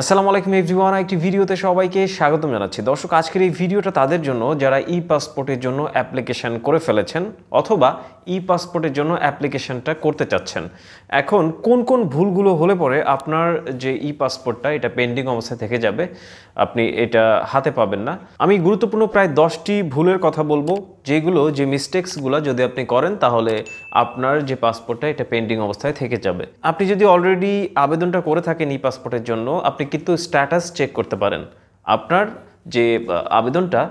আসসালামু আলাইকুম এভরিওয়ান একটি ভিডিওতে সবাইকে স্বাগতম জানাচ্ছি দর্শক আজকের এই ভিডিওটা তাদের জন্য যারা ই পাসপোর্টের জন্য অ্যাপ্লিকেশান করে ফেলেছেন অথবা ই পাসপোর্টের জন্য অ্যাপ্লিকেশানটা করতে চাচ্ছেন এখন কোন কোন ভুলগুলো হলে পরে আপনার যে ই পাসপোর্টটা এটা পেন্ডিং অবস্থায় থেকে যাবে আপনি এটা হাতে পাবেন না আমি গুরুত্বপূর্ণ প্রায় দশটি ভুলের কথা বলবো যেগুলো যে মিস্টেক্সগুলো যদি আপনি করেন তাহলে আপনার যে পাসপোর্টটা এটা পেন্ডিং অবস্থায় থেকে যাবে আপনি যদি অলরেডি আবেদনটা করে থাকেন ই পাসপোর্টের জন্য আপনি কিন্তু স্ট্যাটাস চেক করতে পারেন আপনার যে আবেদনটা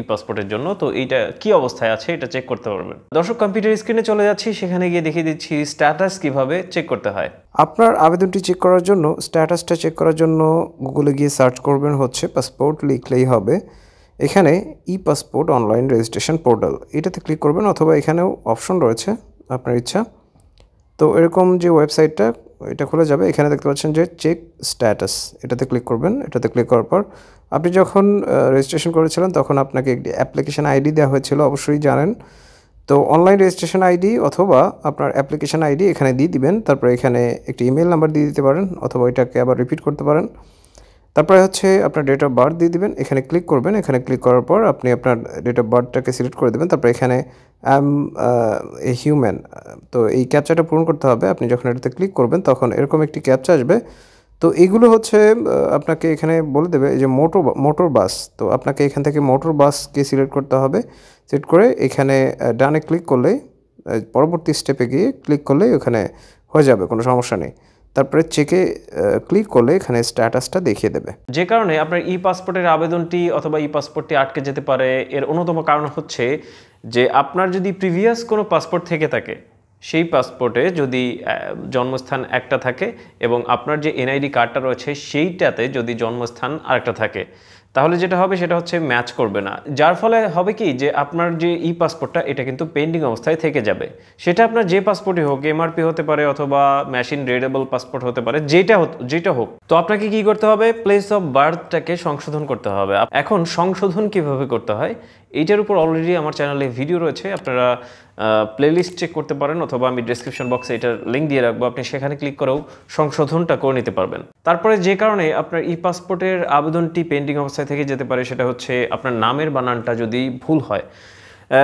ই পাসপোর্টের জন্য তো এইটা কি অবস্থায় আছে এটা চেক করতে পারবেন দর্শক কম্পিউটার স্ক্রিনে চলে যাচ্ছি সেখানে গিয়ে দেখিয়ে দিচ্ছি স্ট্যাটাস কিভাবে চেক করতে হয় আপনার আবেদনটি চেক করার জন্য স্ট্যাটাসটা চেক করার জন্য গুগলে গিয়ে সার্চ করবেন হচ্ছে পাসপোর্ট লিখলেই হবে এখানে ই পাসপোর্ট অনলাইন রেজিস্ট্রেশন পোর্টাল এটাতে ক্লিক করবেন অথবা এখানেও অপশন রয়েছে আপনার ইচ্ছা তো এরকম যে ওয়েবসাইটটা এটা খুলে যাবে এখানে দেখতে পাচ্ছেন যে চেক স্ট্যাটাস এটাতে ক্লিক করবেন এটাতে ক্লিক করার পর আপনি যখন রেজিস্ট্রেশন করেছিলেন তখন আপনাকে একটি অ্যাপ্লিকেশান আইডি দেওয়া হয়েছিল অবশ্যই জানেন তো অনলাইন রেজিস্ট্রেশন আইডি অথবা আপনার অ্যাপ্লিকেশান আইডি এখানে দিয়ে দিবেন তারপরে এখানে একটি ইমেল নাম্বার দিয়ে দিতে পারেন অথবা এটাকে আবার রিপিট করতে পারেন তারপরে হচ্ছে আপনার ডেট অফ বার্থ দিয়ে দিবেন এখানে ক্লিক করবেন এখানে ক্লিক করার পর আপনি আপনার ডেট অফ বার্থটাকে সিলেক্ট করে দেবেন তারপর এখানে অ্যাম এ হিউম্যান তো এই ক্যাপচাটা পূরণ করতে হবে আপনি যখন এটাতে ক্লিক করবেন তখন এরকম একটি ক্যাপচা আসবে তো এইগুলো হচ্ছে আপনাকে এখানে বলে দেবে যে মোটর মোটর বাস তো আপনাকে এখান থেকে মোটর বাসকে সিলেক্ট করতে হবে সিলেক্ট করে এখানে ডানে ক্লিক করলে পরবর্তী স্টেপে গিয়ে ক্লিক করলে ওখানে হয়ে যাবে কোনো সমস্যা নেই তারপরে চেকে ক্লিক করলে এখানে স্ট্যাটাসটা দেখিয়ে দেবে যে কারণে আপনার ই পাসপোর্টের আবেদনটি অথবা ই পাসপোর্টটি আটকে যেতে পারে এর অন্যতম কারণ হচ্ছে যে আপনার যদি প্রিভিয়াস কোনো পাসপোর্ট থেকে থাকে সেই পাসপোর্টে যদি জন্মস্থান একটা থাকে এবং আপনার যে এনআইডি কার্ডটা রয়েছে সেইটাতে যদি জন্মস্থান আরেকটা থাকে তাহলে যেটা হবে সেটা হচ্ছে ম্যাচ করবে না যার ফলে হবে কি যে আপনার যে ই পাসপোর্টটা এটা কিন্তু পেন্ডিং অবস্থায় থেকে যাবে সেটা আপনার যে পাসপোর্টই হোক এমআরপি হতে পারে অথবা মেশিন রেডেবল পাসপোর্ট হতে পারে যেটা যেটা হোক তো আপনাকে কি করতে হবে প্লেস অফ বার্থটাকে সংশোধন করতে হবে এখন সংশোধন কিভাবে করতে হয় এইটার উপর অলরেডি আমার চ্যানেলে ভিডিও রয়েছে আপনারা প্লেলিস্ট চেক করতে পারেন অথবা আমি ডিসক্রিপশন বক্সে এটার লিঙ্ক দিয়ে রাখবো আপনি সেখানে ক্লিক করেও সংশোধনটা করে নিতে পারবেন তারপরে যে কারণে আপনার ই পাসপোর্টের আবেদনটি পেন্ডিং অবস্থায় থেকে যেতে পারে সেটা হচ্ছে আপনার নামের বানানটা যদি ভুল হয়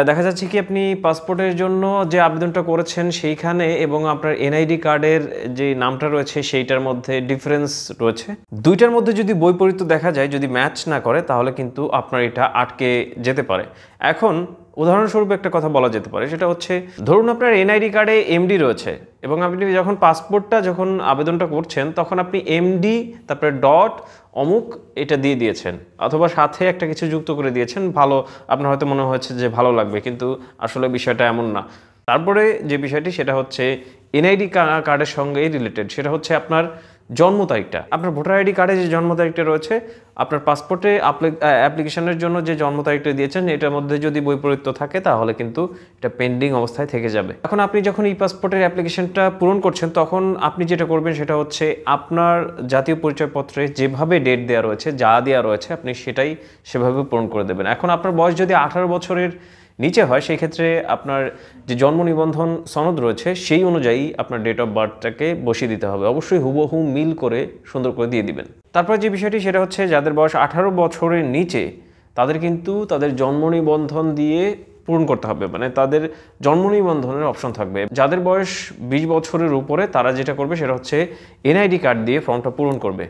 দেখা যাচ্ছে কি আপনি পাসপোর্টের জন্য যে আবেদনটা করেছেন সেইখানে এবং আপনার এনআইডি কার্ডের যে নামটা রয়েছে সেইটার মধ্যে ডিফারেন্স রয়েছে দুইটার মধ্যে যদি বৈপরীত্য দেখা যায় যদি ম্যাচ না করে তাহলে কিন্তু আপনার এটা আটকে যেতে পারে এখন উদাহরণস্বরূপ একটা কথা বলা যেতে পারে সেটা হচ্ছে ধরুন আপনার এনআইডি কার্ডে এমডি রয়েছে এবং আপনি যখন পাসপোর্টটা যখন আবেদনটা করছেন তখন আপনি এমডি তারপরে ডট অমুক এটা দিয়ে দিয়েছেন অথবা সাথে একটা কিছু যুক্ত করে দিয়েছেন ভালো আপনার হয়তো মনে হয়েছে যে ভালো লাগবে কিন্তু আসলে বিষয়টা এমন না তারপরে যে বিষয়টি সেটা হচ্ছে এনআইডি কার্ডের সঙ্গে রিলেটেড সেটা হচ্ছে আপনার জন্ম তারিখটা আপনার ভোটার আইডি কার্ডে যে জন্ম তারিখটা রয়েছে আপনার পাসপোর্টে অ্যাপ্লিকেশনের জন্য যে জন্ম তারিখটা দিয়েছেন এটার মধ্যে যদি বৈপরীত্য থাকে তাহলে কিন্তু এটা পেন্ডিং অবস্থায় থেকে যাবে এখন আপনি যখন ই পাসপোর্টের অ্যাপ্লিকেশনটা পূরণ করছেন তখন আপনি যেটা করবেন সেটা হচ্ছে আপনার জাতীয় পরিচয়পত্রে যেভাবে ডেট দেওয়া রয়েছে যা দেওয়া রয়েছে আপনি সেটাই সেভাবে পূরণ করে দেবেন এখন আপনার বয়স যদি আঠারো বছরের নিচে হয় সেই ক্ষেত্রে আপনার যে জন্ম নিবন্ধন সনদ রয়েছে সেই অনুযায়ী আপনার ডেট অফ বার্থটাকে বসিয়ে দিতে হবে অবশ্যই হুবহু মিল করে সুন্দর করে দিয়ে দিবেন তারপর যে বিষয়টি সেটা হচ্ছে যাদের বয়স আঠারো বছরের নিচে তাদের কিন্তু তাদের জন্ম নিবন্ধন দিয়ে পূরণ করতে হবে মানে তাদের জন্ম নিবন্ধনের অপশন থাকবে যাদের বয়স বিশ বছরের উপরে তারা যেটা করবে সেটা হচ্ছে এনআইডি কার্ড দিয়ে ফর্মটা পূরণ করবে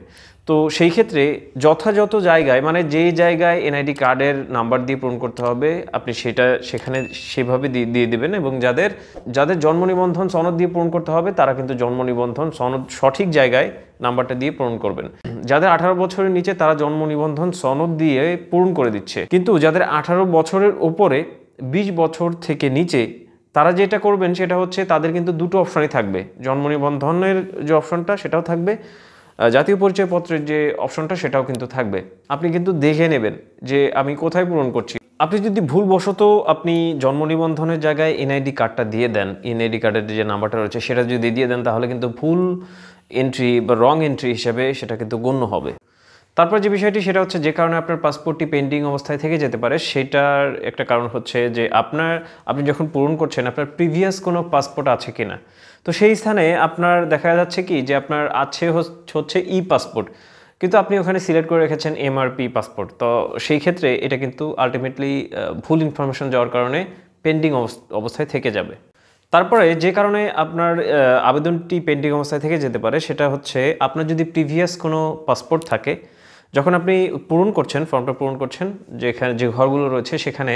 তো সেই ক্ষেত্রে যথাযথ জায়গায় মানে যে জায়গায় এনআইডি কার্ডের নাম্বার দিয়ে পূরণ করতে হবে আপনি সেটা সেখানে সেভাবে দিয়ে দেবেন এবং যাদের যাদের জন্ম নিবন্ধন সনদ দিয়ে পূরণ করতে হবে তারা কিন্তু জন্ম নিবন্ধন সনদ সঠিক জায়গায় নাম্বারটা দিয়ে পূরণ করবেন যাদের আঠারো বছরের নিচে তারা জন্ম নিবন্ধন সনদ দিয়ে পূরণ করে দিচ্ছে কিন্তু যাদের আঠারো বছরের ওপরে ২০ বছর থেকে নিচে তারা যেটা করবেন সেটা হচ্ছে তাদের কিন্তু দুটো অপশানই থাকবে জন্ম নিবন্ধনের যে অপশনটা সেটাও থাকবে জাতীয় পরিচয়পত্রের যে অপশনটা সেটাও কিন্তু থাকবে আপনি কিন্তু দেখে নেবেন যে আমি কোথায় পূরণ করছি আপনি যদি ভুলবশত আপনি জন্ম নিবন্ধনের জায়গায় এনআইডি কার্ডটা দিয়ে দেন এনআইডি কার্ডের যে নাম্বারটা রয়েছে সেটা যদি দিয়ে দেন তাহলে কিন্তু ভুল এন্ট্রি বা রং এন্ট্রি হিসেবে সেটা কিন্তু গণ্য হবে তারপর যে বিষয়টি সেটা হচ্ছে যে কারণে আপনার পাসপোর্টটি পেন্ডিং অবস্থায় থেকে যেতে পারে সেটার একটা কারণ হচ্ছে যে আপনার আপনি যখন পূরণ করছেন আপনার প্রিভিয়াস কোনো পাসপোর্ট আছে কি না তো সেই স্থানে আপনার দেখা যাচ্ছে কি যে আপনার আছে হচ্ছে ই পাসপোর্ট কিন্তু আপনি ওখানে সিলেক্ট করে রেখেছেন এমআরপি পাসপোর্ট তো সেই ক্ষেত্রে এটা কিন্তু আলটিমেটলি ভুল ইনফরমেশন যাওয়ার কারণে পেন্ডিং অবস্থায় থেকে যাবে তারপরে যে কারণে আপনার আবেদনটি পেন্ডিং অবস্থায় থেকে যেতে পারে সেটা হচ্ছে আপনার যদি প্রিভিয়াস কোনো পাসপোর্ট থাকে যখন আপনি পূরণ করছেন ফর্মটা পূরণ করছেন যেখানে যে ঘরগুলো রয়েছে সেখানে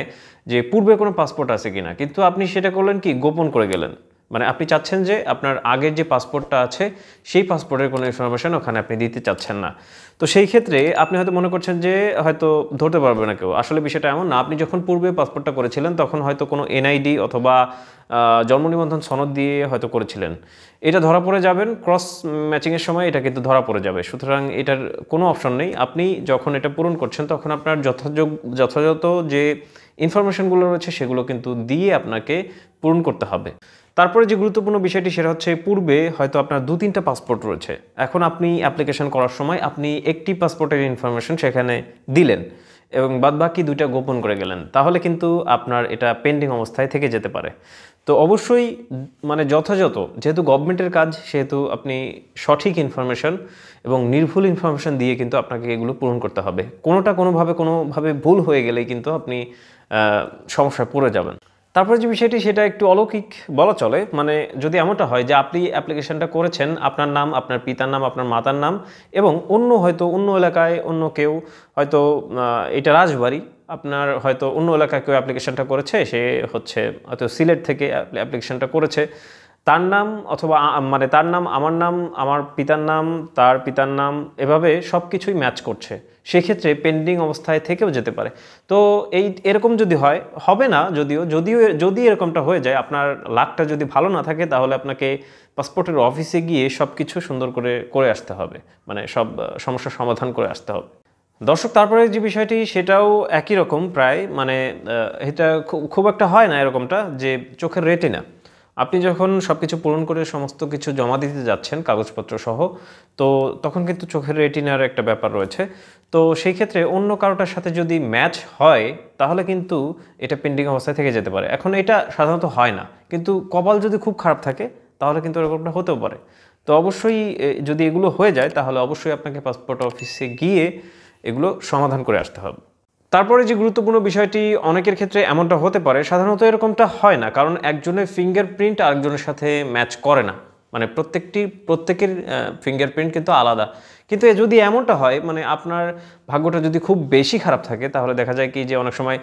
যে পূর্বে কোনো পাসপোর্ট আছে কিনা কিন্তু আপনি সেটা করলেন কি গোপন করে গেলেন মানে আপনি চাচ্ছেন যে আপনার আগের যে পাসপোর্টটা আছে সেই পাসপোর্টের কোনো ইনফরমেশান ওখানে আপনি দিতে চাচ্ছেন না তো সেই ক্ষেত্রে আপনি হয়তো মনে করছেন যে হয়তো ধরতে পারবে না কেউ আসলে বিষয়টা এমন না আপনি যখন পূর্বে পাসপোর্টটা করেছিলেন তখন হয়তো কোনো এনআইডি অথবা জন্ম নিবন্ধন সনদ দিয়ে হয়তো করেছিলেন এটা ধরা পড়ে যাবেন ক্রস ম্যাচিংয়ের সময় এটা কিন্তু ধরা পড়ে যাবে সুতরাং এটার কোনো অপশন নেই আপনি যখন এটা পূরণ করছেন তখন আপনার যথাযোগ যথাযথ যে ইনফরমেশনগুলো রয়েছে সেগুলো কিন্তু দিয়ে আপনাকে পূরণ করতে হবে তারপরে যে গুরুত্বপূর্ণ বিষয়টি সেটা হচ্ছে পূর্বে হয়তো আপনার দু তিনটা পাসপোর্ট রয়েছে এখন আপনি অ্যাপ্লিকেশন করার সময় আপনি একটি পাসপোর্টের ইনফরমেশন সেখানে দিলেন এবং বাদবাকি দুইটা গোপন করে গেলেন তাহলে কিন্তু আপনার এটা পেন্ডিং অবস্থায় থেকে যেতে পারে তো অবশ্যই মানে যথাযথ যেহেতু গভর্নমেন্টের কাজ সেহেতু আপনি সঠিক ইনফরমেশান এবং নির্ভুল ইনফরমেশান দিয়ে কিন্তু আপনাকে এগুলো পূরণ করতে হবে কোনোটা কোনোভাবে কোনোভাবে ভুল হয়ে গেলেই কিন্তু আপনি সমস্যায় পড়ে যাবেন তারপরে যে বিষয়টি সেটা একটু অলৌকিক বলা চলে মানে যদি এমনটা হয় যে আপনি অ্যাপ্লিকেশনটা করেছেন আপনার নাম আপনার পিতার নাম আপনার মাতার নাম এবং অন্য হয়তো অন্য এলাকায় অন্য কেউ হয়তো এটা রাজবাড়ি আপনার হয়তো অন্য এলাকায় কেউ অ্যাপ্লিকেশনটা করেছে সে হচ্ছে হয়তো সিলেট থেকে অ্যাপ্লিকেশনটা করেছে তার নাম অথবা মানে তার নাম আমার নাম আমার পিতার নাম তার পিতার নাম এভাবে সব কিছুই ম্যাচ করছে সেক্ষেত্রে পেন্ডিং অবস্থায় থেকেও যেতে পারে তো এই এরকম যদি হয় হবে না যদিও যদিও যদি এরকমটা হয়ে যায় আপনার লাকটা যদি ভালো না থাকে তাহলে আপনাকে পাসপোর্টের অফিসে গিয়ে সব কিছু সুন্দর করে করে আসতে হবে মানে সব সমস্যার সমাধান করে আসতে হবে দর্শক তারপরে যে বিষয়টি সেটাও একই রকম প্রায় মানে এটা খুব একটা হয় না এরকমটা যে চোখের রেটিনা আপনি যখন সব কিছু পূরণ করে সমস্ত কিছু জমা দিতে যাচ্ছেন কাগজপত্র সহ তো তখন কিন্তু চোখের রেটিনার একটা ব্যাপার রয়েছে তো সেই ক্ষেত্রে অন্য কারোটার সাথে যদি ম্যাচ হয় তাহলে কিন্তু এটা পেন্ডিং অবস্থায় থেকে যেতে পারে এখন এটা সাধারণত হয় না কিন্তু কপাল যদি খুব খারাপ থাকে তাহলে কিন্তু এরকমটা হতেও পারে তো অবশ্যই যদি এগুলো হয়ে যায় তাহলে অবশ্যই আপনাকে পাসপোর্ট অফিসে গিয়ে এগুলো সমাধান করে আসতে হবে তারপরে যে গুরুত্বপূর্ণ বিষয়টি অনেকের ক্ষেত্রে এমনটা হতে পারে সাধারণত এরকমটা হয় না কারণ একজনের ফিঙ্গারপ্রিন্ট আরেকজনের সাথে ম্যাচ করে না মানে প্রত্যেকটি প্রত্যেকের ফিঙ্গারপ্রিন্ট কিন্তু আলাদা কিন্তু যদি এমনটা হয় মানে আপনার ভাগ্যটা যদি খুব বেশি খারাপ থাকে তাহলে দেখা যায় কি যে অনেক সময়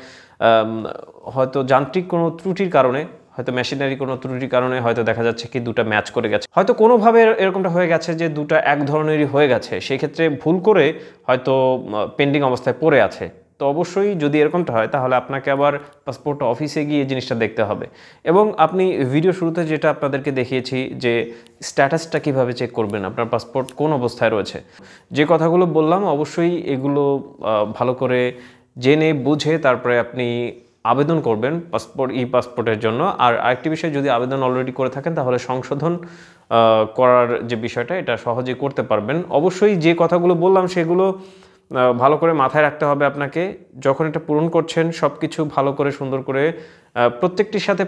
হয়তো যান্ত্রিক কোনো ত্রুটির কারণে হয়তো মেশিনারি কোনো ত্রুটির কারণে হয়তো দেখা যাচ্ছে কি দুটা ম্যাচ করে গেছে হয়তো কোনোভাবে এরকমটা হয়ে গেছে যে দুটা এক ধরনেরই হয়ে গেছে সেক্ষেত্রে ভুল করে হয়তো পেন্ডিং অবস্থায় পড়ে আছে তো অবশ্যই যদি এরকমটা হয় তাহলে আপনাকে আবার পাসপোর্ট অফিসে গিয়ে জিনিসটা দেখতে হবে এবং আপনি ভিডিও শুরুতে যেটা আপনাদেরকে দেখিয়েছি যে স্ট্যাটাসটা কিভাবে চেক করবেন আপনার পাসপোর্ট কোন অবস্থায় রয়েছে যে কথাগুলো বললাম অবশ্যই এগুলো ভালো করে জেনে বুঝে তারপরে আপনি আবেদন করবেন পাসপোর্ট ই পাসপোর্টের জন্য আর আরেকটি বিষয়ে যদি আবেদন অলরেডি করে থাকেন তাহলে সংশোধন করার যে বিষয়টা এটা সহজে করতে পারবেন অবশ্যই যে কথাগুলো বললাম সেগুলো ভালো করে মাথায় রাখতে হবে আপনাকে যখন এটা পূরণ করছেন সব কিছু ভালো করে সুন্দর করে প্রত্যেকটির সাথে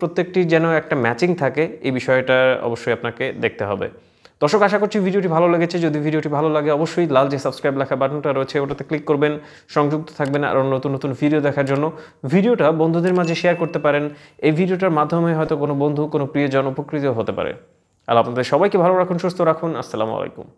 প্রত্যেকটি যেন একটা ম্যাচিং থাকে এই বিষয়টা অবশ্যই আপনাকে দেখতে হবে দর্শক আশা করছি ভিডিওটি ভালো লেগেছে যদি ভিডিওটি ভালো লাগে অবশ্যই লাল যে সাবস্ক্রাইব লেখা বাটনটা রয়েছে ওটাতে ক্লিক করবেন সংযুক্ত থাকবেন আরও নতুন নতুন ভিডিও দেখার জন্য ভিডিওটা বন্ধুদের মাঝে শেয়ার করতে পারেন এই ভিডিওটার মাধ্যমে হয়তো কোনো বন্ধু কোনো প্রিয়জন উপকৃত হতে পারে আর আপনাদের সবাইকে ভালো রাখুন সুস্থ রাখুন আসসালামু আলাইকুম